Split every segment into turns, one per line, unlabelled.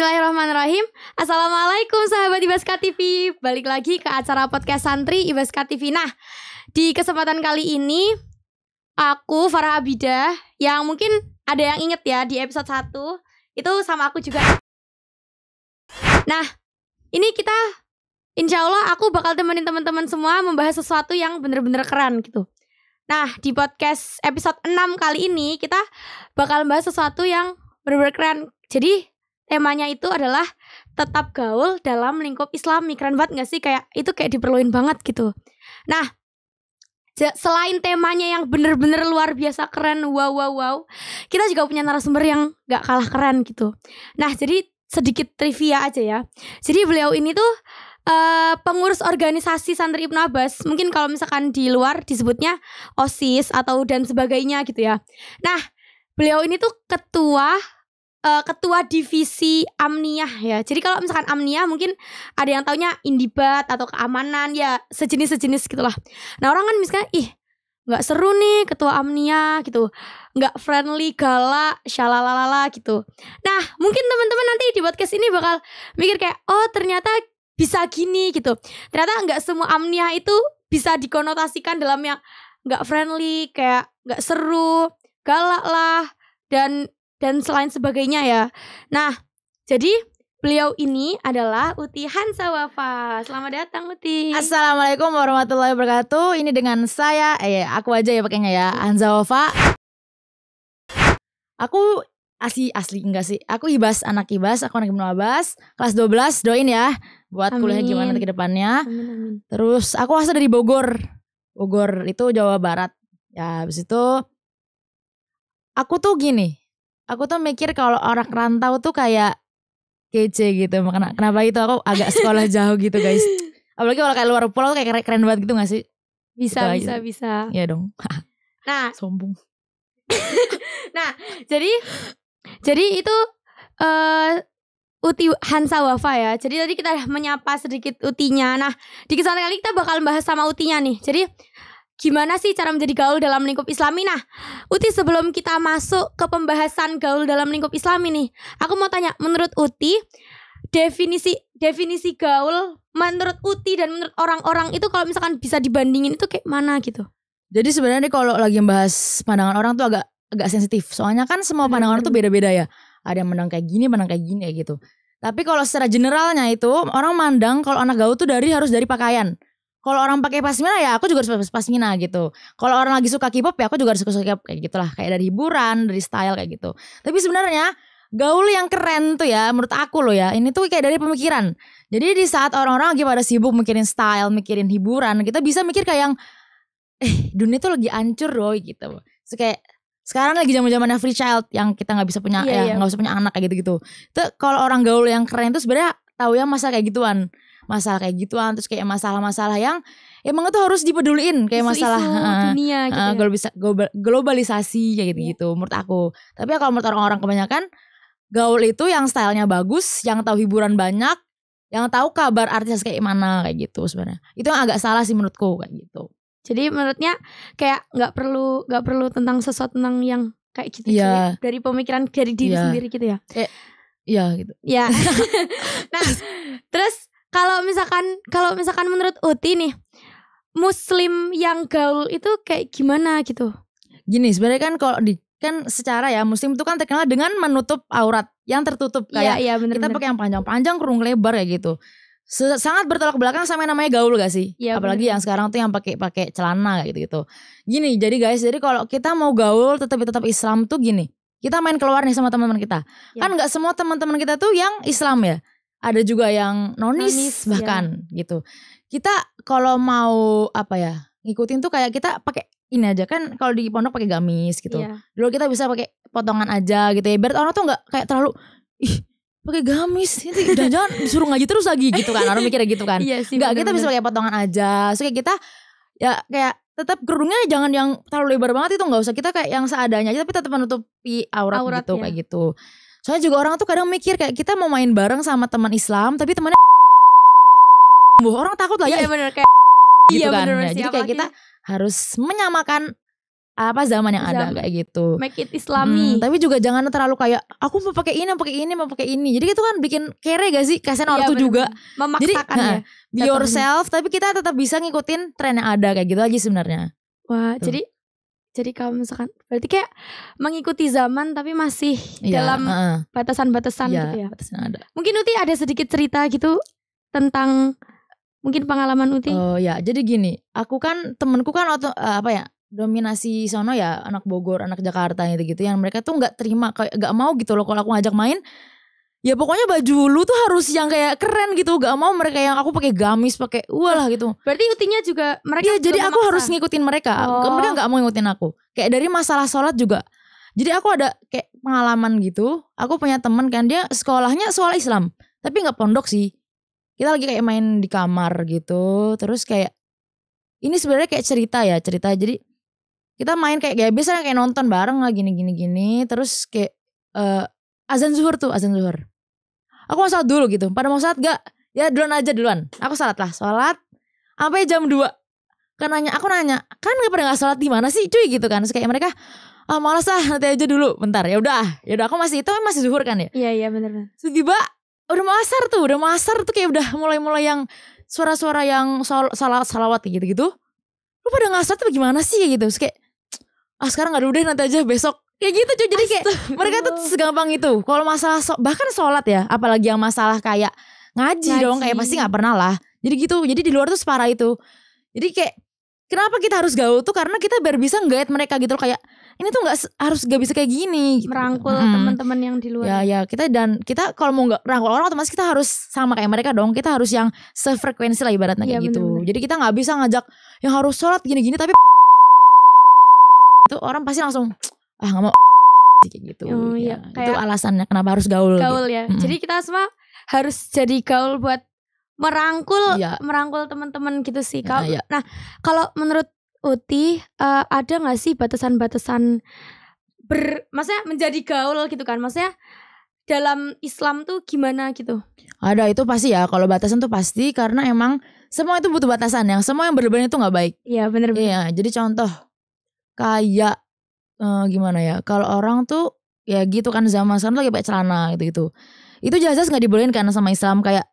Bismillahirrahmanirrahim. Assalamualaikum sahabat Ibaska TV. Balik lagi ke acara podcast santri Ibaska TV. Nah, di kesempatan kali ini aku Farah Abida yang mungkin ada yang inget ya di episode 1 itu sama aku juga. Nah, ini kita insya Allah aku bakal temenin teman-teman semua membahas sesuatu yang bener-bener keren gitu. Nah, di podcast episode 6 kali ini kita bakal membahas sesuatu yang bener-bener keren. Jadi temanya itu adalah tetap gaul dalam lingkup islami keren banget gak sih kayak itu kayak diperluin banget gitu nah selain temanya yang bener-bener luar biasa keren wow wow wow kita juga punya narasumber yang gak kalah keren gitu nah jadi sedikit trivia aja ya jadi beliau ini tuh Uh, pengurus organisasi santri Ibnu Abbas mungkin kalau misalkan di luar disebutnya OSIS atau dan sebagainya gitu ya. Nah, beliau ini tuh ketua uh, ketua divisi Amniah ya. Jadi kalau misalkan Amniah mungkin ada yang taunya Indibat atau keamanan ya sejenis-sejenis gitulah. Nah, orang kan misalkan ih nggak seru nih ketua Amniah gitu. nggak friendly, galak, shalalalala gitu. Nah, mungkin teman-teman nanti di podcast ini bakal mikir kayak, "Oh, ternyata bisa gini gitu." Ternyata nggak semua Amniah itu bisa dikonotasikan dalam yang nggak friendly, kayak nggak seru, galak lah dan dan selain sebagainya ya. Nah, jadi beliau ini adalah Uti Hansa Wafa. Selamat datang Uti. Assalamualaikum warahmatullahi wabarakatuh. Ini dengan
saya, eh aku aja ya pakainya ya, Hansa Wafa. Aku asli asli enggak sih aku ibas anak ibas aku anak ibnu abbas kelas 12 doain ya buat amin. kuliah gimana ke depannya terus aku asal dari bogor bogor itu jawa barat ya habis itu aku tuh gini aku tuh mikir kalau orang rantau tuh kayak kece gitu makanya kenapa itu aku agak sekolah jauh gitu guys apalagi kalau kayak luar pulau kayak keren, keren banget gitu gak sih bisa gitu bisa aja.
bisa ya dong nah sombong nah jadi jadi itu uh, Uti Hansa Wafa ya. Jadi tadi kita menyapa sedikit Utinya. Nah, di kesempatan kali kita bakal bahas sama Utinya nih. Jadi gimana sih cara menjadi gaul dalam lingkup islami? Nah, Uti sebelum kita masuk ke pembahasan gaul dalam lingkup islami nih, aku mau tanya, menurut Uti, definisi definisi gaul menurut Uti dan menurut orang-orang itu kalau misalkan bisa dibandingin itu kayak mana gitu?
Jadi sebenarnya kalau lagi membahas pandangan orang tuh agak agak sensitif. Soalnya kan semua pandangan orang tuh hmm. beda-beda ya. Ada yang menang kayak gini, menang kayak gini ya gitu. Tapi kalau secara generalnya itu orang mandang kalau anak gaul tuh dari harus dari pakaian kalau orang pakai pasmina ya aku juga harus pasmina gitu. Kalau orang lagi suka K-pop ya aku juga harus suka K-pop kayak gitulah, kayak dari hiburan, dari style kayak gitu. Tapi sebenarnya gaul yang keren tuh ya menurut aku loh ya. Ini tuh kayak dari pemikiran. Jadi di saat orang-orang lagi pada sibuk mikirin style, mikirin hiburan, kita bisa mikir kayak yang eh dunia tuh lagi hancur loh gitu. So, kayak sekarang lagi zaman zamannya free child yang kita nggak bisa punya yeah, ya iya. nggak yeah. usah punya anak kayak gitu gitu. Tuh kalau orang gaul yang keren tuh sebenarnya tahu ya masa kayak gituan masalah kayak gituan terus kayak masalah-masalah yang emang itu harus dipeduliin kayak isu -isu masalah dunia uh, gitu Globalisa ya. global, globalisasi kayak gitu, yeah. gitu menurut aku tapi ya kalau menurut orang-orang kebanyakan gaul itu yang stylenya bagus yang tahu hiburan banyak yang tahu
kabar artis kayak mana kayak gitu sebenarnya itu yang agak salah sih menurutku kayak gitu jadi menurutnya kayak nggak perlu nggak perlu tentang sesuatu tentang yang kayak gitu yeah. ya, dari pemikiran dari diri yeah. sendiri gitu ya eh, Iya gitu. Ya. nah, terus kalau misalkan kalau misalkan menurut Uti nih muslim yang gaul itu kayak gimana gitu gini sebenarnya kan kalau di kan secara ya muslim itu kan terkenal
dengan menutup aurat yang tertutup iya, kayak ya, ya, bener, kita pakai yang panjang-panjang kerung lebar ya gitu sangat bertolak belakang sama yang namanya gaul gak sih ya, apalagi bener. yang sekarang tuh yang pakai pakai celana gitu gitu gini jadi guys jadi kalau kita mau gaul tetap tetap Islam tuh gini kita main keluar nih sama teman-teman kita ya. kan nggak semua teman-teman kita tuh yang Islam ya ada juga yang nonis, nonis iya. bahkan ya. gitu. Kita kalau mau apa ya ngikutin tuh kayak kita pakai ini aja kan kalau di pondok pakai gamis gitu. Yeah. Dulu kita bisa pakai potongan aja gitu ya. Biar orang tuh nggak kayak terlalu ih pakai gamis ini jangan-jangan disuruh ngaji terus lagi gitu kan orang mikirnya gitu kan iya nggak kita bisa pakai potongan aja so kayak kita ya kayak tetap kerudungnya jangan yang terlalu lebar banget itu nggak usah kita kayak yang seadanya aja tapi tetap menutupi aurat, aurat gitu kayak iya. gitu Soalnya juga orang tuh kadang mikir kayak kita mau main bareng sama teman Islam tapi temannya bu orang takut lah ya. Iya benar kayak
gitu iya, kan. Bener, nah, jadi kayak kita
harus menyamakan apa zaman yang zaman. ada kayak gitu. Make it islami. Hmm, tapi juga jangan terlalu kayak aku mau pakai ini, mau pakai ini, mau pakai ini. Jadi itu kan bikin kere gak sih kasihan iya, orang tuh juga. Memaksakan Jadi, ya. be yourself tapi kita tetap bisa ngikutin tren yang ada kayak gitu aja sebenarnya.
Wah, tuh. jadi jadi kalau misalkan berarti kayak mengikuti zaman tapi masih ya, dalam batasan-batasan uh, ya, gitu ya. Batasan ada. Mungkin Uti ada sedikit cerita gitu tentang mungkin pengalaman Uti. Oh ya, jadi gini, aku kan temenku kan auto, eh,
apa ya dominasi sono ya anak Bogor, anak Jakarta gitu gitu yang mereka tuh nggak terima kayak nggak mau gitu loh kalau aku ngajak main ya pokoknya baju lu tuh harus yang kayak keren gitu gak mau mereka yang aku pakai gamis pakai walah gitu berarti utinya juga mereka ya, jadi memaksa. aku harus ngikutin mereka oh. mereka nggak mau ngikutin aku kayak dari masalah sholat juga jadi aku ada kayak pengalaman gitu aku punya temen kan dia sekolahnya sekolah Islam tapi nggak pondok sih kita lagi kayak main di kamar gitu terus kayak ini sebenarnya kayak cerita ya cerita jadi kita main kayak kayak biasanya kayak nonton bareng lah gini gini gini terus kayak uh, azan zuhur tuh azan zuhur aku mau sholat dulu gitu pada mau sholat gak ya duluan aja duluan aku sholat lah sholat sampai jam 2 kan nanya aku nanya kan nggak pernah nggak sholat di mana sih cuy gitu kan Terus kayak mereka ah oh, malas lah nanti aja dulu bentar ya udah ya udah aku masih itu kan masih zuhur kan ya iya iya benar benar tiba udah masar tuh udah masar tuh kayak udah mulai mulai yang suara-suara yang sal salawat salawat gitu gitu lu pada nggak sholat tuh gimana sih gitu Terus kayak ah sekarang nggak dulu deh nanti aja besok Kayak gitu cuy jadi kayak mereka tuh segampang itu. Kalau masalah so bahkan sholat ya, apalagi yang masalah kayak ngaji, ngaji. dong kayak pasti nggak pernah lah. Jadi gitu. Jadi di luar tuh separah itu. Jadi kayak kenapa kita harus gaul tuh karena kita biar bisa nggait mereka gitu loh kayak ini tuh nggak harus gak bisa kayak gini gitu. merangkul hmm. teman-teman
yang di luar ya, ya ya
kita dan kita kalau mau nggak rangkul orang otomatis kita harus sama kayak mereka dong kita harus yang sefrekuensi lah ibaratnya ya, gitu. bener -bener. gitu jadi kita nggak bisa ngajak yang harus sholat gini-gini tapi itu orang pasti langsung ah nggak mau
kayak gitu oh, iya. ya. Iya. Kayak itu alasannya
kenapa harus gaul gitu. gaul gitu. ya mm -hmm. jadi
kita semua harus jadi gaul buat merangkul ya. merangkul teman-teman gitu sih kau ya, ya. nah kalau menurut Uti uh, ada nggak sih batasan-batasan ber maksudnya menjadi gaul gitu kan maksudnya dalam Islam tuh gimana gitu ada itu pasti ya kalau batasan tuh
pasti karena emang semua itu butuh batasan yang semua yang berlebihan itu nggak baik iya benar bener iya jadi contoh kayak uh, gimana ya kalau orang tuh ya gitu kan zaman sekarang lagi pakai celana gitu gitu itu jelas jelas nggak dibolehin karena sama Islam kayak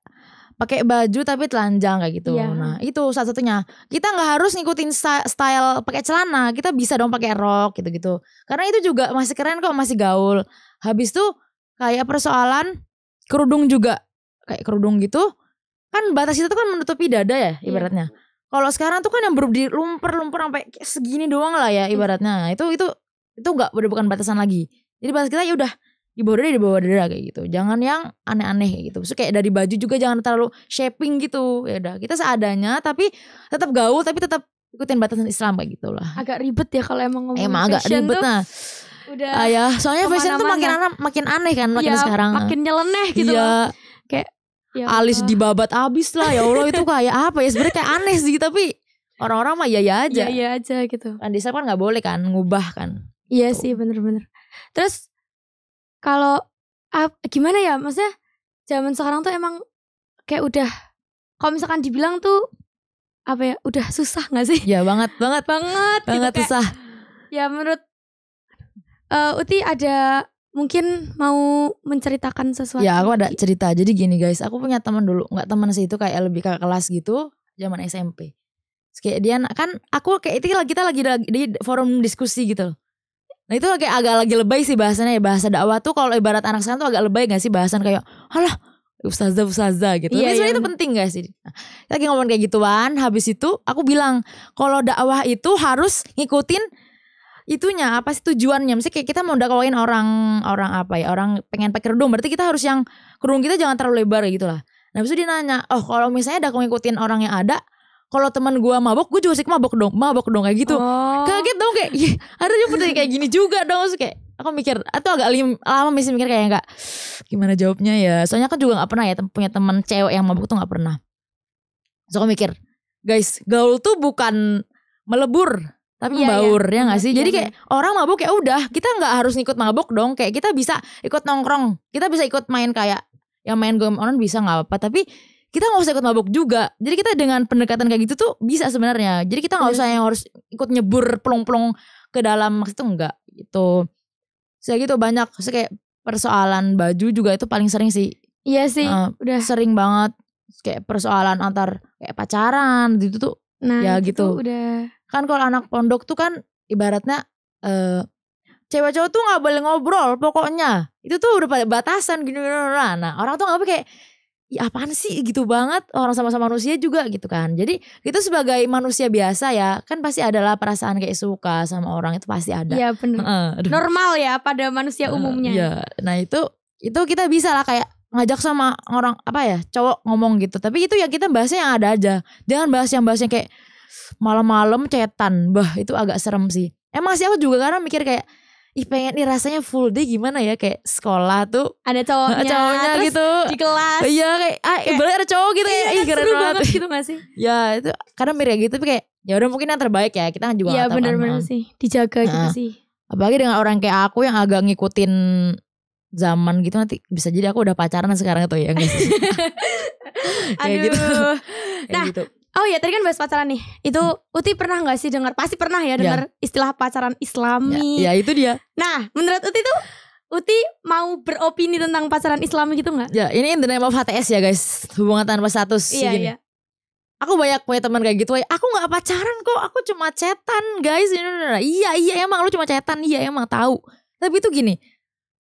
pakai baju tapi telanjang kayak gitu. Yeah. Nah, itu satu satunya. Kita nggak harus ngikutin style pakai celana, kita bisa dong pakai rok gitu-gitu. Karena itu juga masih keren kok, masih gaul. Habis tuh kayak persoalan kerudung juga. Kayak kerudung gitu. Kan batas itu tuh kan menutupi dada ya iya. ibaratnya. Yeah. Kalau sekarang tuh kan yang berdiri lumpur-lumpur sampai segini doang lah ya iya. ibaratnya. Nah, itu itu itu nggak udah bukan batasan lagi jadi batas kita ya udah di bawah dada di bawah dada kayak gitu jangan yang aneh-aneh kayak gitu so, kayak dari baju juga jangan terlalu shaping gitu ya udah kita seadanya tapi tetap gaul tapi tetap ikutin batasan Islam kayak gitu
lah agak ribet ya kalau emang ngomong emang agak ribet tuh, nah udah ah, ya soalnya fashion tuh makin aneh
makin aneh kan makin ya, sekarang makin nyeleneh gitu ya. Loh. kayak
ya alis dibabat
abis lah ya Allah itu kayak apa ya sebenarnya kayak aneh sih tapi orang-orang mah ya ya aja ya ya
aja gitu kan Islam
kan nggak boleh kan ngubah kan
Iya gitu. sih bener-bener. Terus kalau gimana ya maksudnya zaman sekarang tuh emang kayak udah kalau misalkan dibilang tuh apa ya udah susah nggak sih? Iya banget banget banget gitu, banget gitu, susah. Kayak, ya menurut uh, Uti ada mungkin mau menceritakan sesuatu. Ya aku
ada cerita. Jadi gini guys, aku punya teman dulu nggak teman sih itu kayak lebih ke kelas gitu zaman SMP. Terus kayak dia kan aku kayak itu kita lagi di forum diskusi gitu loh. Nah itu kayak agak lagi lebay sih bahasanya ya bahasa dakwah tuh kalau ibarat anak sekarang tuh agak lebay gak sih bahasan kayak alah ustazah ustazah gitu. Iya, Tapi sebenernya iya. itu penting gak sih? Nah, lagi ngomong kayak gituan, habis itu aku bilang kalau dakwah itu harus ngikutin itunya apa sih tujuannya misalnya kayak kita mau dakwain orang orang apa ya orang pengen pakai kerudung berarti kita harus yang kerudung kita jangan terlalu lebar gitu lah nah habis itu dia nanya oh kalau misalnya dakwah ngikutin orang yang ada kalau teman gue mabok gue juga sih mabok dong mabok dong kayak gitu oh. kaget dong kayak ya, ada juga pertanyaan kayak gini juga dong Maksudnya kayak aku mikir atau agak lim, lama masih mikir kayak nggak gimana jawabnya ya soalnya kan juga nggak pernah ya tem punya teman cewek yang mabuk tuh nggak pernah so aku mikir guys gaul tuh bukan melebur tapi iya, iya. membaur ya iya. ya nggak sih iya, jadi iya. kayak iya. orang mabuk ya udah kita nggak harus ngikut mabuk dong kayak kita bisa ikut nongkrong kita bisa ikut main kayak yang main game online bisa nggak apa-apa tapi kita nggak usah ikut mabuk juga. Jadi kita dengan pendekatan kayak gitu tuh bisa sebenarnya. Jadi kita nggak iya. usah yang harus ikut nyebur pelong-pelong ke dalam maksud tuh enggak gitu. Saya gitu banyak saya kayak persoalan baju juga itu paling sering sih. Iya sih, uh, udah sering banget kayak persoalan antar kayak pacaran gitu tuh. Nah, ya gitu. Udah. Kan kalau anak pondok tuh kan ibaratnya eh uh, cewek cowok tuh nggak boleh ngobrol pokoknya. Itu tuh udah batasan gini-gini. Nah, orang tuh nggak kayak ya apaan sih gitu banget orang sama-sama manusia juga gitu kan jadi kita sebagai manusia biasa ya kan pasti adalah perasaan kayak suka sama orang itu pasti ada ya bener uh, normal ya pada manusia uh, umumnya ya nah itu itu kita bisa lah kayak ngajak sama orang apa ya cowok ngomong gitu tapi itu ya kita bahasnya yang ada aja jangan bahas yang bahasnya kayak malam-malam cetan bah itu agak serem sih emang sih aku juga karena mikir kayak ih pengen nih rasanya full day gimana ya kayak sekolah tuh ada cowoknya, cowoknya terus gitu di kelas iya kayak ah kayak, ada cowok gitu iya, kayak, ih keren seru banget gitu gak sih ya itu karena mirip ya gitu tapi kayak ya udah mungkin yang terbaik ya kita kan juga ya benar-benar kan, kan. sih dijaga gitu nah, gitu sih apalagi dengan orang kayak aku yang agak ngikutin zaman gitu nanti bisa jadi aku udah pacaran sekarang tuh ya guys gitu.
Aduh. gitu. nah, gitu. Oh iya tadi kan bahas pacaran nih. Itu hmm. Uti pernah nggak sih dengar? Pasti pernah ya dengar ya. istilah pacaran Islami. Ya, ya itu dia. Nah, menurut Uti tuh Uti mau beropini tentang pacaran Islami gitu nggak? Ya, ini in the name of HTS ya guys, hubungan tanpa status. Iya, iya.
Aku banyak punya teman kayak gitu, aku nggak pacaran kok, aku cuma cetan guys. Iya iya emang lu cuma cetan, iya emang tahu. Tapi itu gini,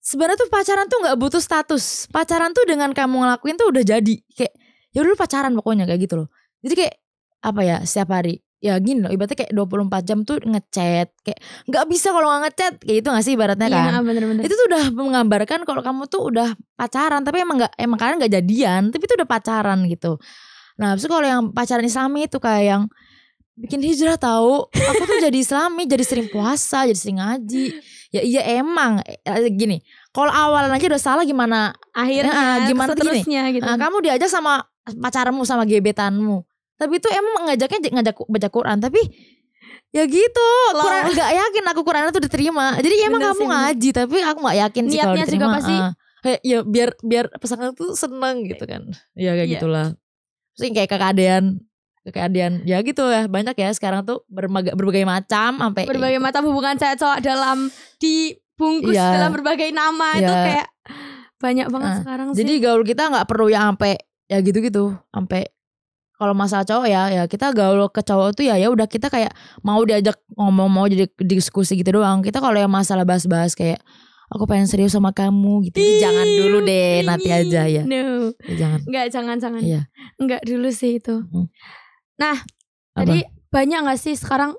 sebenarnya tuh pacaran tuh nggak butuh status. Pacaran tuh dengan kamu ngelakuin tuh udah jadi kayak ya udah pacaran pokoknya kayak gitu loh. Jadi kayak apa ya setiap hari ya gini loh ibaratnya kayak 24 jam tuh ngechat kayak nggak bisa kalau nggak ngechat kayak itu nggak sih ibaratnya iya, kan iya, bener -bener. itu tuh udah menggambarkan kalau kamu tuh udah pacaran tapi emang nggak emang kalian nggak jadian tapi itu udah pacaran gitu nah terus kalau yang pacaran islami itu kayak yang bikin hijrah tahu aku tuh jadi islami jadi sering puasa jadi sering ngaji ya iya emang eh, gini kalau awalan aja udah salah gimana akhirnya nah, gimana terusnya gitu. Nah, kamu diajak sama pacarmu sama gebetanmu tapi itu emang ngajaknya ngajak baca Quran tapi ya gitu Loh. Quran nggak yakin aku Quran itu diterima jadi ya emang Bener kamu sih, ngaji tapi aku gak yakin sih niatnya kalau diterima juga pasti uh, kayak ya biar biar pasangan tuh seneng gitu kan
ya kayak yeah. gitulah
terus kayak kekadean keadaan ya gitu ya banyak ya sekarang tuh bermaga, berbagai macam sampai berbagai macam hubungan saya cowok dalam dibungkus yeah. dalam berbagai nama yeah. itu kayak banyak banget uh,
sekarang jadi sih. gaul
kita nggak perlu yang sampai ya gitu gitu sampai kalau masalah cowok ya ya kita gaul ke cowok tuh ya ya udah kita kayak mau diajak ngomong mau jadi diskusi gitu doang kita kalau yang masalah bahas-bahas kayak aku pengen serius sama kamu gitu
Iyuh, jangan dulu deh ini. nanti aja ya no. Ya, jangan nggak jangan jangan iya. nggak dulu sih itu hmm. nah Apa? tadi banyak gak sih sekarang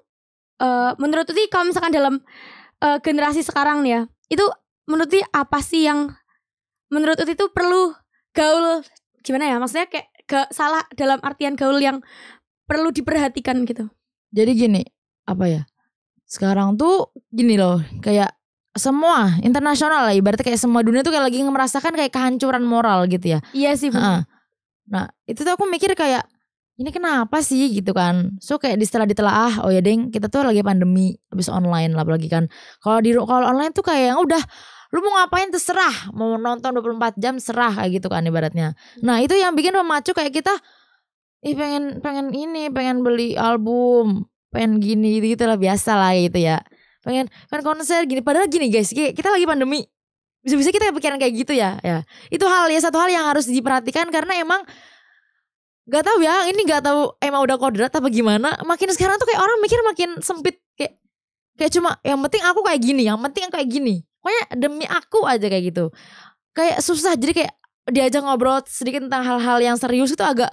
uh, menurut sih kalau misalkan dalam uh, generasi sekarang nih ya itu menurut Tuti apa sih yang menurut uti itu perlu gaul gimana ya maksudnya kayak ga, salah dalam artian gaul yang perlu diperhatikan gitu. Jadi gini,
apa ya? Sekarang tuh gini loh, kayak semua internasional lah ibaratnya kayak semua dunia tuh kayak lagi merasakan kayak kehancuran moral gitu ya. Iya sih. Bener. Nah, itu tuh aku mikir kayak ini kenapa sih gitu kan so kayak di setelah ditelaah oh ya deng kita tuh lagi pandemi habis online lah apalagi kan kalau di kalau online tuh kayak yang udah lu mau ngapain terserah mau nonton 24 jam serah kayak gitu kan ibaratnya hmm. nah itu yang bikin memacu kayak kita ih pengen pengen ini pengen beli album pengen gini gitu, -gitu lah biasa lah gitu ya pengen pengen konser gini padahal gini guys kita lagi pandemi bisa-bisa kita pikiran kayak gitu ya ya itu hal ya satu hal yang harus diperhatikan karena emang Gak tahu ya, ini gak tahu emang udah kodrat apa gimana. Makin sekarang tuh kayak orang mikir makin sempit kayak kayak cuma yang penting aku kayak gini, yang penting kayak gini pokoknya demi aku aja kayak gitu kayak susah jadi kayak diajak ngobrol sedikit tentang hal-hal yang serius itu agak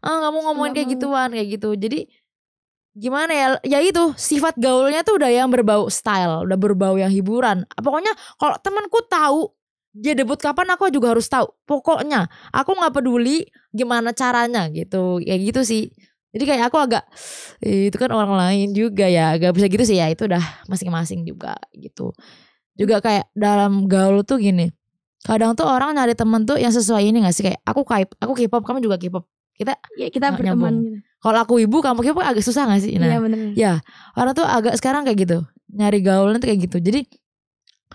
ah nggak mau ngomongin kayak gituan kayak gitu jadi gimana ya ya itu sifat gaulnya tuh udah yang berbau style udah berbau yang hiburan pokoknya kalau temanku tahu dia debut kapan aku juga harus tahu pokoknya aku nggak peduli gimana caranya gitu ya gitu sih jadi kayak aku agak itu kan orang lain juga ya agak bisa gitu sih ya itu udah masing-masing juga gitu juga kayak dalam gaul tuh gini kadang tuh orang nyari temen tuh yang sesuai ini gak sih kayak aku kayak aku K-pop kamu juga K-pop kita ya kita berteman gitu. kalau aku ibu kamu K-pop agak susah gak sih nah ya, bener. ya orang tuh agak sekarang kayak gitu nyari gaul tuh kayak gitu jadi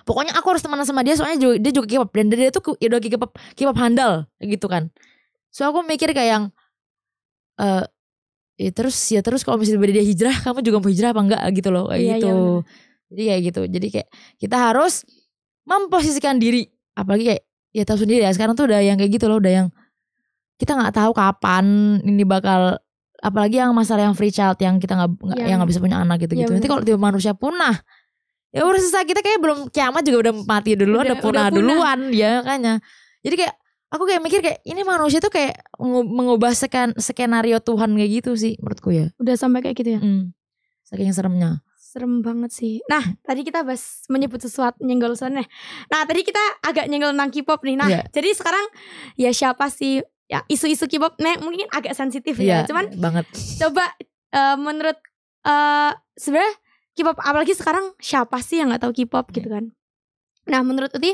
pokoknya aku harus temenan sama dia soalnya juga, dia juga K-pop dan dia tuh ya udah K-pop K-pop handal gitu kan so aku mikir kayak yang eh uh, ya terus ya terus kalau misalnya dia hijrah kamu juga mau hijrah apa enggak gitu loh kayak ya, gitu ya, jadi kayak gitu. Jadi kayak kita harus memposisikan diri. Apalagi kayak ya tahu sendiri ya sekarang tuh udah yang kayak gitu loh, udah yang kita nggak tahu kapan ini bakal apalagi yang masalah yang free child yang kita nggak iya. yang nggak bisa punya anak gitu-gitu. Ya, Nanti kalau tiba manusia punah, ya udah susah kita kayak belum kiamat juga udah mati dulu udah, udah punah udah duluan ya makanya. Jadi kayak aku kayak mikir kayak ini manusia tuh kayak mengubah
skenario Tuhan kayak gitu sih menurutku ya. Udah sampai kayak gitu ya. Hmm. Saking seremnya. Serem banget sih. Nah, hmm. tadi kita bahas menyebut sesuatu nyenggol sana. Nah, tadi kita agak nyenggol tentang K-pop nih. Nah, yeah. jadi sekarang ya siapa sih ya isu-isu K-pop nih mungkin agak sensitif yeah, ya. Iya, Cuman banget. Coba uh, menurut uh, sebenarnya K-pop apalagi sekarang siapa sih yang nggak tahu K-pop yeah. gitu kan. Nah, menurut Uti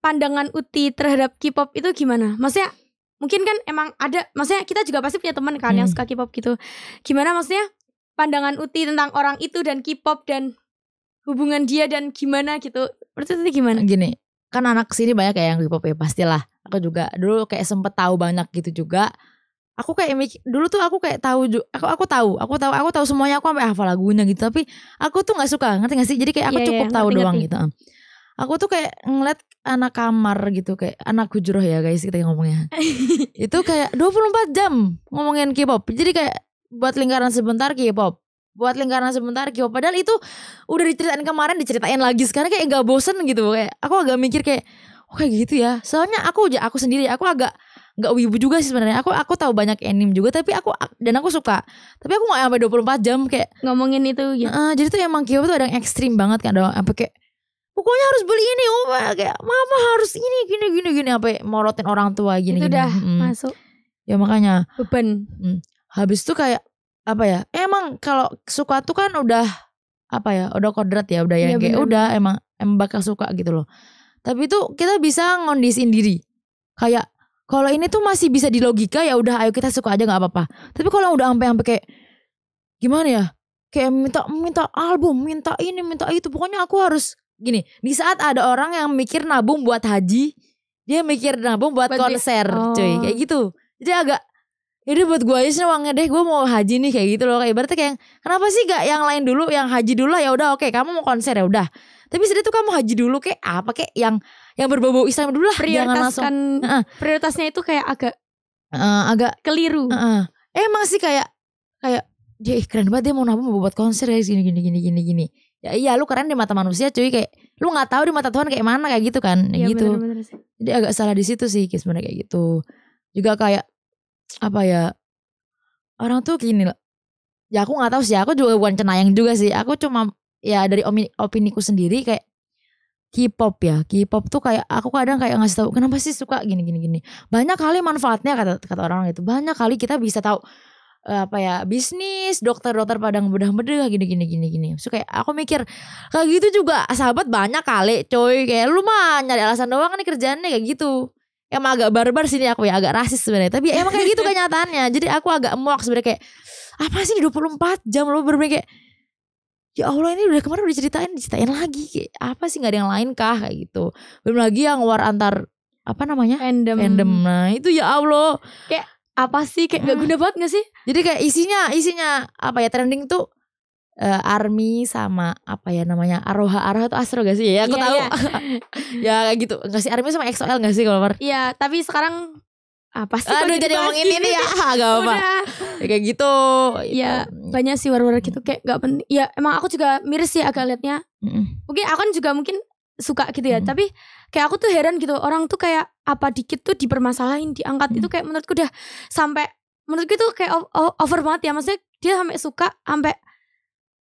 pandangan Uti terhadap K-pop itu gimana? Maksudnya mungkin kan emang ada maksudnya kita juga pasti punya teman kan hmm. yang suka K-pop gitu. Gimana maksudnya? pandangan Uti tentang orang itu dan K-pop dan hubungan dia dan gimana gitu. Menurut Uti gimana? Gini,
kan anak sini banyak kayak yang K-pop ya pastilah. Aku juga dulu kayak sempet tahu banyak gitu juga. Aku kayak dulu tuh aku kayak tahu aku aku tahu aku tahu aku tahu semuanya aku sampai hafal lagunya gitu tapi aku tuh nggak suka ngerti gak sih jadi kayak aku yeah, iya, cukup yeah, tahu ngerti, doang ngerti. gitu ah. aku tuh kayak ngeliat anak kamar gitu kayak anak hujroh ya guys kita ngomongnya itu kayak 24 jam ngomongin K-pop jadi kayak buat lingkaran sebentar K-pop buat lingkaran sebentar K-pop padahal itu udah diceritain kemarin diceritain lagi sekarang kayak nggak bosen gitu kayak aku agak mikir kayak oke oh, gitu ya soalnya aku aja aku sendiri aku agak nggak wibu juga sih sebenarnya aku aku tahu banyak anime juga tapi aku dan aku suka tapi aku nggak sampai 24 jam kayak ngomongin itu gitu uh, jadi tuh emang K-pop tuh ada yang ekstrim banget kan dong apa kayak pokoknya harus beli ini oh kayak mama harus ini gini gini gini apa morotin orang tua gini itu gini. udah hmm. masuk ya makanya beban hmm habis itu kayak apa ya emang kalau suka tuh kan udah apa ya udah kodrat ya udah iya, yang ya, kayak bener. udah emang emang bakal suka gitu loh tapi itu kita bisa ngondisin diri kayak kalau ini tuh masih bisa di logika ya udah ayo kita suka aja nggak apa-apa tapi kalau udah sampai sampai kayak gimana ya kayak minta minta album minta ini minta itu pokoknya aku harus gini di saat ada orang yang mikir nabung buat haji dia mikir nabung buat konser oh. cuy kayak gitu jadi agak ini buat gue aja sih uangnya deh gue mau haji nih kayak gitu loh kayak berarti kayak kenapa sih gak yang lain dulu yang haji dulu lah ya udah oke kamu mau konser ya udah tapi sedih tuh kamu haji dulu kayak apa kayak yang yang berbau Islam dulu lah Prioritaskan, langsung uh, prioritasnya itu kayak agak uh, agak keliru uh, uh. emang sih kayak kayak dia ih, keren banget dia mau nabung mau buat konser ya gini gini gini gini gini ya iya lu keren di mata manusia cuy kayak lu nggak tahu di mata Tuhan kayak mana kayak gitu kan ya, gitu bener -bener sih. jadi agak salah di situ sih sebenarnya kayak gitu juga kayak apa ya orang tuh gini loh ya aku nggak tahu sih aku juga bukan cenayang juga sih aku cuma ya dari opini, opiniku sendiri kayak K-pop ya K-pop tuh kayak aku kadang kayak ngasih tahu kenapa sih suka gini gini gini banyak kali manfaatnya kata kata orang, -orang itu banyak kali kita bisa tahu eh, apa ya bisnis dokter-dokter padang bedah-bedah gini gini gini gini so kayak aku mikir kayak gitu juga sahabat banyak kali coy kayak lu mah nyari alasan doang nih kerjaannya kayak gitu emang agak barbar sih ini aku ya agak rasis sebenarnya tapi emang kayak gitu kenyataannya jadi aku agak muak sebenarnya kayak apa sih di 24 jam lo berbeda kayak ya Allah ini udah kemarin udah ceritain ceritain lagi kayak apa sih nggak ada yang lain kah kayak gitu belum lagi yang war antar apa namanya fandom fandom nah itu ya Allah kayak apa sih kayak nggak hmm. guna banget gak sih jadi kayak isinya isinya apa ya trending tuh uh, Army sama apa ya namanya Aroha Aroha tuh Astro gak sih ya aku yeah, tahu yeah. ya gitu gak sih Army sama xol l gak sih kalau Iya
yeah, tapi sekarang apa ah, sih aduh jadi gitu ngomongin ini ya gak apa, Ya, kayak
gitu ya
gitu. banyak sih war-war gitu kayak gak penting ya emang aku juga miris sih agak liatnya mm -mm. mungkin aku kan juga mungkin suka gitu ya mm. tapi kayak aku tuh heran gitu orang tuh kayak apa dikit tuh dipermasalahin diangkat mm. itu kayak menurutku udah sampai menurutku tuh kayak over banget ya maksudnya dia sampai suka sampai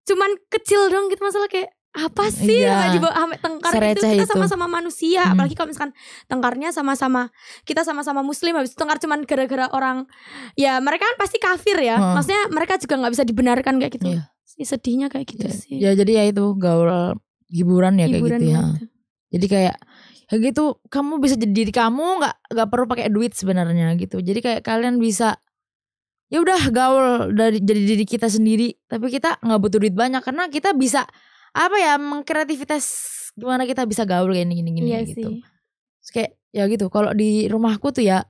cuman kecil dong gitu masalah kayak apa mm, sih yeah. nggak dibawa sampai tengkar gitu. Sereceh gitu kita sama-sama manusia hmm. apalagi kalau misalkan tengkarnya sama-sama kita sama-sama muslim habis itu tengkar cuman gara-gara orang ya mereka kan pasti kafir ya hmm. maksudnya mereka juga nggak bisa dibenarkan kayak gitu yeah. sedihnya kayak gitu yeah.
sih ya jadi ya itu gaul hiburan ya hiburan kayak gitu ya gitu. jadi kayak kayak gitu kamu bisa jadi diri kamu nggak nggak perlu pakai duit sebenarnya gitu jadi kayak kalian bisa ya udah gaul dari jadi diri kita sendiri tapi kita nggak butuh duit banyak karena kita bisa apa ya mengkreativitas gimana kita bisa gaul kayak gini gini, iya gini iya gitu sih. Terus kayak ya gitu kalau di rumahku tuh ya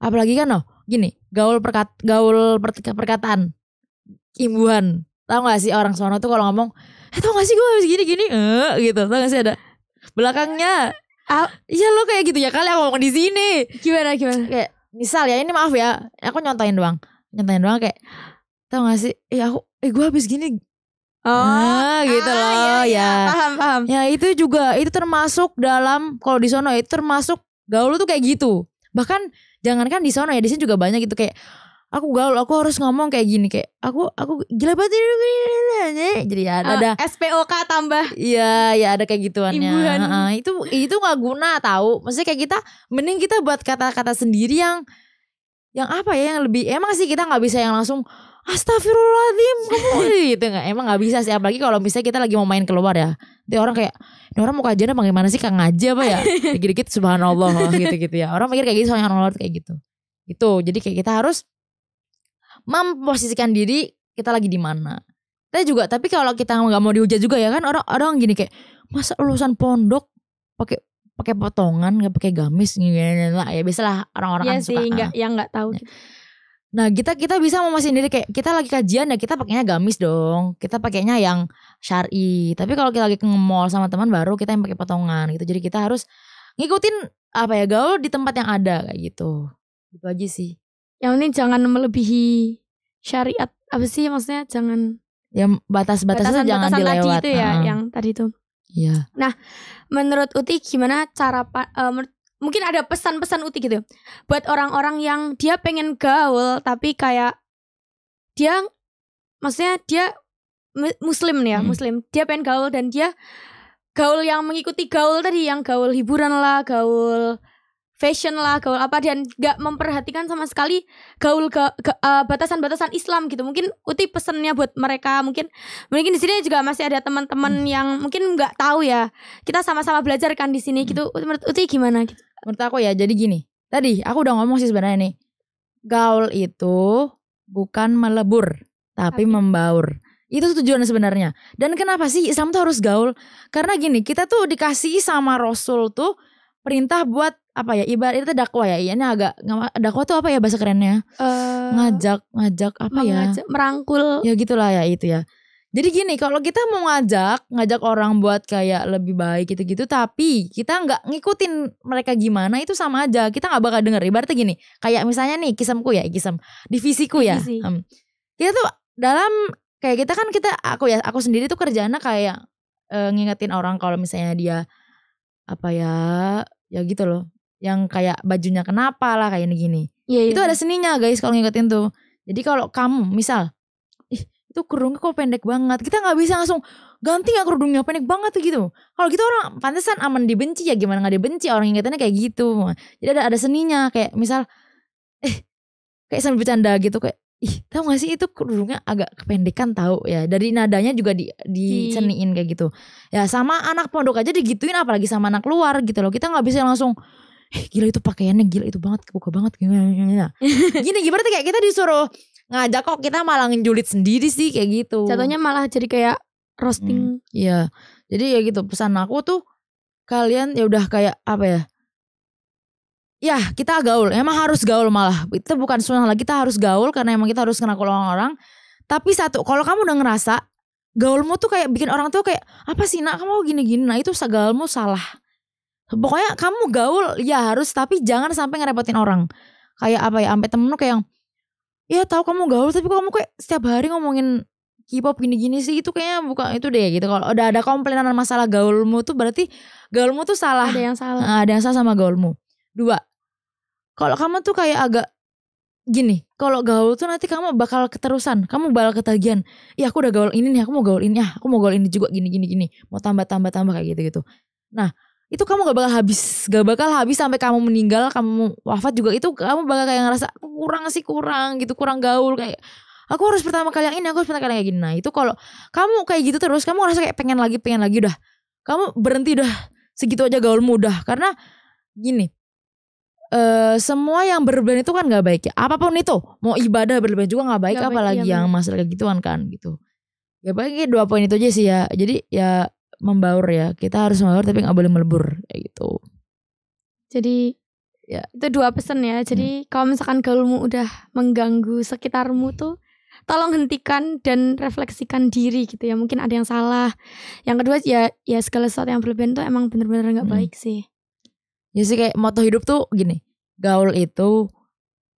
apalagi kan oh gini gaul perkat gaul perkataan imbuhan tau gak sih orang sono tuh kalau ngomong eh tau gak sih gue habis gini gini eh gitu tau gak sih ada belakangnya Iya lo kayak gitu ya kali aku ngomong di sini gimana gimana kayak misal ya ini maaf ya aku nyontain doang nyontain doang kayak tau gak sih eh aku eh gue habis gini Oh, nah, gitu ah, iya, loh iya, ya. Iya, paham, paham. Ya itu juga itu termasuk dalam kalau di sono itu ya, termasuk gaul tuh kayak gitu. Bahkan jangankan di sono ya, di sini juga banyak gitu kayak aku gaul aku harus ngomong kayak gini kayak aku aku gila banget jadi ya, uh, ada ah,
SPOK tambah
iya ya ada kayak gituannya Ibuan. Uh, itu itu nggak guna tahu maksudnya kayak kita mending kita buat kata-kata sendiri yang yang apa ya yang lebih emang sih kita nggak bisa yang langsung Astagfirullahaladzim gitu nggak emang nggak bisa sih apalagi kalau misalnya kita lagi mau main keluar ya nanti orang kayak ini orang mau kajian apa gimana sih kang ngaji apa ya dikit-dikit subhanallah gitu gitu ya orang mikir kayak gitu soalnya orang kayak gitu itu jadi kayak kita harus memposisikan diri kita lagi di mana. Tapi juga tapi kalau kita nggak mau dihujat juga ya kan orang orang gini kayak masa lulusan pondok pakai pakai potongan nggak pakai gamis nggak lah ya biasalah orang-orang ya kan sih, suka enggak,
yang nggak tahu iya.
Nah kita kita bisa memasin diri kayak kita lagi kajian ya kita pakainya gamis dong kita pakainya yang syari tapi kalau kita lagi ke mall sama teman baru kita yang pakai potongan gitu jadi kita harus ngikutin apa ya gaul di tempat yang ada kayak gitu itu aja sih yang
ini jangan melebihi syariat apa sih maksudnya jangan yang batas-batasnya jangan batasan dilewat tadi itu ya uh. yang tadi itu iya nah menurut Uti gimana cara uh, mungkin ada pesan-pesan Uti gitu buat orang-orang yang dia pengen gaul tapi kayak dia maksudnya dia muslim nih ya hmm. muslim dia pengen gaul dan dia gaul yang mengikuti gaul tadi yang gaul hiburan lah gaul fashion lah gaul apa dan gak memperhatikan sama sekali gaul ke, ke uh, batasan-batasan Islam gitu mungkin uti pesennya buat mereka mungkin mungkin di sini juga masih ada teman-teman hmm. yang mungkin nggak tahu ya kita sama-sama belajar kan di sini hmm. gitu menurut uti gimana gitu menurut aku ya jadi gini tadi aku udah ngomong sih sebenarnya nih
gaul itu bukan melebur tapi, tapi. membaur itu tujuan sebenarnya dan kenapa sih Islam tuh harus gaul karena gini kita tuh dikasih sama Rasul tuh perintah buat apa ya ibarat itu dakwah ya iya, ini agak dakwah tuh apa ya bahasa kerennya uh, ngajak ngajak apa ya? mengajak, ya merangkul ya gitulah ya itu ya jadi gini kalau kita mau ngajak ngajak orang buat kayak lebih baik gitu-gitu tapi kita nggak ngikutin mereka gimana itu sama aja kita nggak bakal denger ibaratnya gini kayak misalnya nih kisamku ya kisam divisiku ya Divisi. Hmm. kita tuh dalam kayak kita kan kita aku ya aku sendiri tuh kerjanya kayak uh, ngingetin orang kalau misalnya dia apa ya ya gitu loh yang kayak bajunya kenapa lah kayak ini gini. Iya, iya, Itu ada iya. seninya guys kalau ngikutin tuh. Jadi kalau kamu misal ih itu kerudungnya kok pendek banget. Kita nggak bisa langsung ganti ya kerudungnya pendek banget tuh gitu. Kalau gitu orang pantesan aman dibenci ya gimana nggak dibenci orang ngikutinnya kayak gitu. Jadi ada ada seninya kayak misal eh kayak sambil bercanda gitu kayak ih tau gak sih itu kerudungnya agak kependekan tahu ya dari nadanya juga di diseniin kayak gitu ya sama anak pondok aja digituin apalagi sama anak luar gitu loh kita nggak bisa langsung eh, gila itu pakaiannya gila itu banget kebuka banget gimana gini gimana tuh kayak kita disuruh ngajak kok kita malah ngejulit sendiri sih kayak gitu contohnya malah jadi kayak roasting hmm, iya hmm, jadi ya gitu pesan aku tuh kalian ya udah kayak apa ya ya kita gaul emang harus gaul malah itu bukan sunnah lagi kita harus gaul karena emang kita harus kenal orang-orang tapi satu kalau kamu udah ngerasa gaulmu tuh kayak bikin orang tuh kayak apa sih nak kamu gini-gini nah itu gaulmu salah pokoknya kamu gaul ya harus tapi jangan sampai ngerepotin orang kayak apa ya sampai temen lu kayak yang ya tahu kamu gaul tapi kok kamu kayak setiap hari ngomongin K-pop gini-gini sih itu kayaknya bukan itu deh gitu kalau udah ada komplainan masalah gaulmu tuh berarti gaulmu tuh salah ada yang salah nah, ada yang salah sama gaulmu dua kalau kamu tuh kayak agak gini kalau gaul tuh nanti kamu bakal keterusan kamu bakal ketagihan ya aku udah gaul ini nih aku mau gaul ini ya aku mau gaul ini juga gini gini gini mau tambah tambah tambah kayak gitu gitu nah itu kamu gak bakal habis gak bakal habis sampai kamu meninggal kamu wafat juga itu kamu bakal kayak ngerasa kurang sih kurang gitu kurang gaul kayak aku harus pertama kali yang ini aku harus pertama kali yang kayak gini nah itu kalau kamu kayak gitu terus kamu ngerasa kayak pengen lagi pengen lagi udah kamu berhenti udah segitu aja gaul mudah karena gini Uh, semua yang berlebihan itu kan gak baik ya apapun itu mau ibadah berlebihan juga gak baik gak apalagi baik, iya, yang, yang masalah kayak gituan kan gitu ya pokoknya dua poin itu aja sih ya jadi ya membaur ya kita harus membaur tapi nggak boleh melebur ya gitu
jadi ya itu dua pesan ya jadi hmm. kalau misalkan gaulmu udah mengganggu sekitarmu hmm. tuh tolong hentikan dan refleksikan diri gitu ya mungkin ada yang salah yang kedua ya ya segala sesuatu yang berlebihan tuh emang bener-bener nggak -bener, hmm. baik sih
ya sih kayak moto hidup tuh gini gaul itu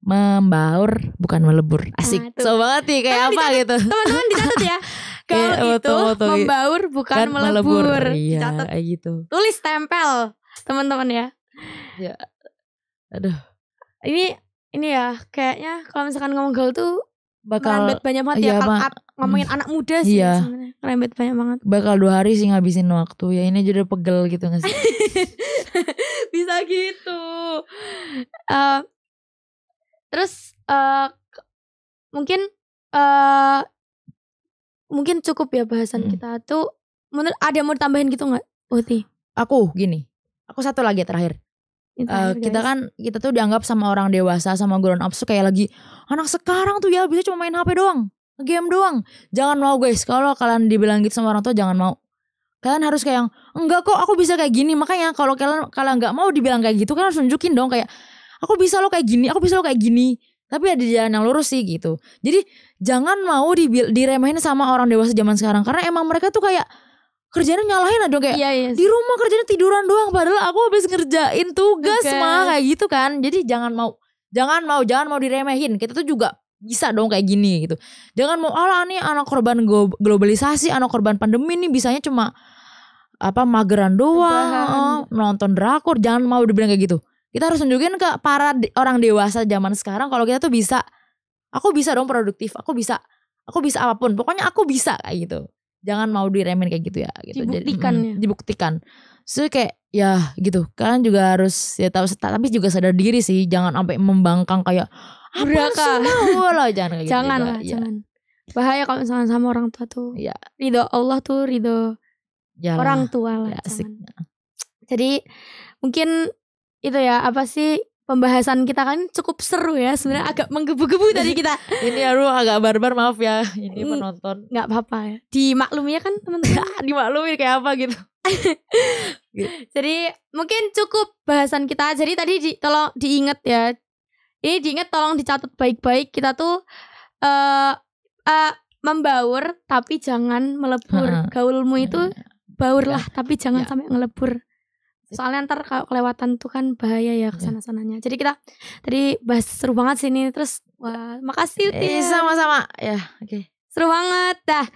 membaur bukan melebur asik
nah, so banget nih kayak teman apa dicatat, gitu teman-teman dicatat ya kalau iya, itu betul, betul. membaur bukan kan melebur. melebur. Iya, Dicatat. gitu. Tulis tempel, teman-teman ya. Ya. Aduh. Ini ini ya kayaknya kalau misalkan ngomong gaul tuh bakal rembet banyak banget ya, iya, ya kalau ngomongin hmm. anak muda sih iya. sebenarnya
rembet banyak banget bakal dua hari sih ngabisin waktu ya ini jadi pegel gitu gak sih
bisa gitu uh, terus uh, mungkin uh, mungkin cukup ya bahasan hmm. kita tuh menurut ada yang mau tambahin gitu nggak Uti aku gini aku satu
lagi ya terakhir Uh, kita kan kita tuh dianggap sama orang dewasa sama grown up tuh kayak lagi anak sekarang tuh ya bisa cuma main HP doang, game doang. Jangan mau guys, kalau kalian dibilang gitu sama orang tua jangan mau. Kalian harus kayak enggak kok aku bisa kayak gini. Makanya kalau kalian kalau nggak mau dibilang kayak gitu kan harus nunjukin dong kayak aku bisa lo kayak gini, aku bisa lo kayak gini. Tapi ada jalan yang lurus sih gitu. Jadi jangan mau di, diremehin sama orang dewasa zaman sekarang karena emang mereka tuh kayak kerjanya nyalahin aja kayak iya, iya di rumah kerjanya tiduran doang padahal aku habis ngerjain tugas okay. mah kayak gitu kan jadi jangan mau jangan mau jangan mau diremehin kita tuh juga bisa dong kayak gini gitu jangan mau ala nih anak korban globalisasi anak korban pandemi nih bisanya cuma apa mageran doang Bahan. Eh, nonton drakor jangan mau dibilang kayak gitu kita harus tunjukin ke para orang dewasa zaman sekarang kalau kita tuh bisa aku bisa dong produktif aku bisa aku bisa apapun pokoknya aku bisa kayak gitu jangan mau diremen kayak gitu ya gitu dibuktikan Jadi, Mm, ya. dibuktikan so kayak ya gitu kan juga harus ya tahu tapi juga sadar diri sih jangan sampai membangkang kayak
apa semua loh jangan kayak gitu jangan gitu lah, ya. jangan bahaya kalau misalnya sama orang tua tuh ya. ridho Allah tuh ridho Yalah, orang tua lah ya, jadi mungkin itu ya apa sih pembahasan kita kan cukup seru ya sebenarnya agak menggebu-gebu tadi kita ini aduh agak barbar maaf ya ini mm, penonton nggak apa-apa ya dimaklumi ya kan teman-teman dimaklumi kayak apa gitu jadi mungkin cukup bahasan kita jadi tadi di, tolong diingat ya ini diingat tolong dicatat baik-baik kita tuh uh, uh, membaur tapi jangan melebur gaulmu itu iya, iya, iya. baurlah ya. tapi jangan sampai ngelebur soalnya ntar kalau kelewatan tuh kan bahaya ya iya. kesana sananya jadi kita tadi bahas seru banget sini terus wah makasih Uti eh, sama-sama ya oke okay. seru banget dah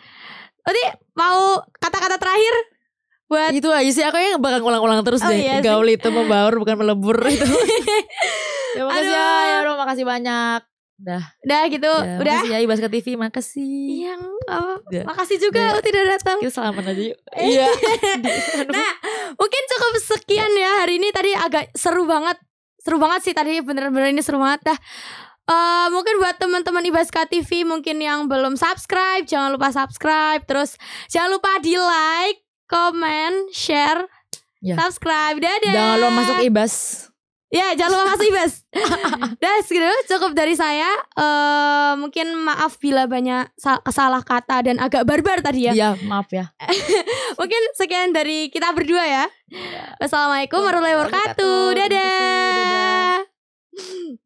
Uti
mau kata-kata terakhir buat itu aja sih aku yang bakal ulang-ulang terus oh, deh iya gaul itu membaur bukan melebur itu ya makasih Aduh. ya, ya makasih banyak Udah. Udah gitu. Ya, udah. Makasih ya ke TV, makasih. Yang oh, makasih juga udah. tidak
datang. Kita salaman aja yuk. Eh. Iya. nah, mungkin cukup sekian ya hari ini tadi agak seru banget. Seru banget sih tadi bener-bener ini seru banget dah. Uh, mungkin buat teman-teman Ibaska TV mungkin yang belum subscribe jangan lupa subscribe terus jangan lupa di like, comment, share, yeah. subscribe. Dadah. Jangan lupa masuk Ibas. Ya jangan lupa kasih Bas Das gitu cukup dari saya uh, Mungkin maaf bila banyak salah kata dan agak barbar tadi ya Iya maaf ya Mungkin sekian dari kita berdua ya iya. Wassalamualaikum warahmatullahi wabarakatuh Dadah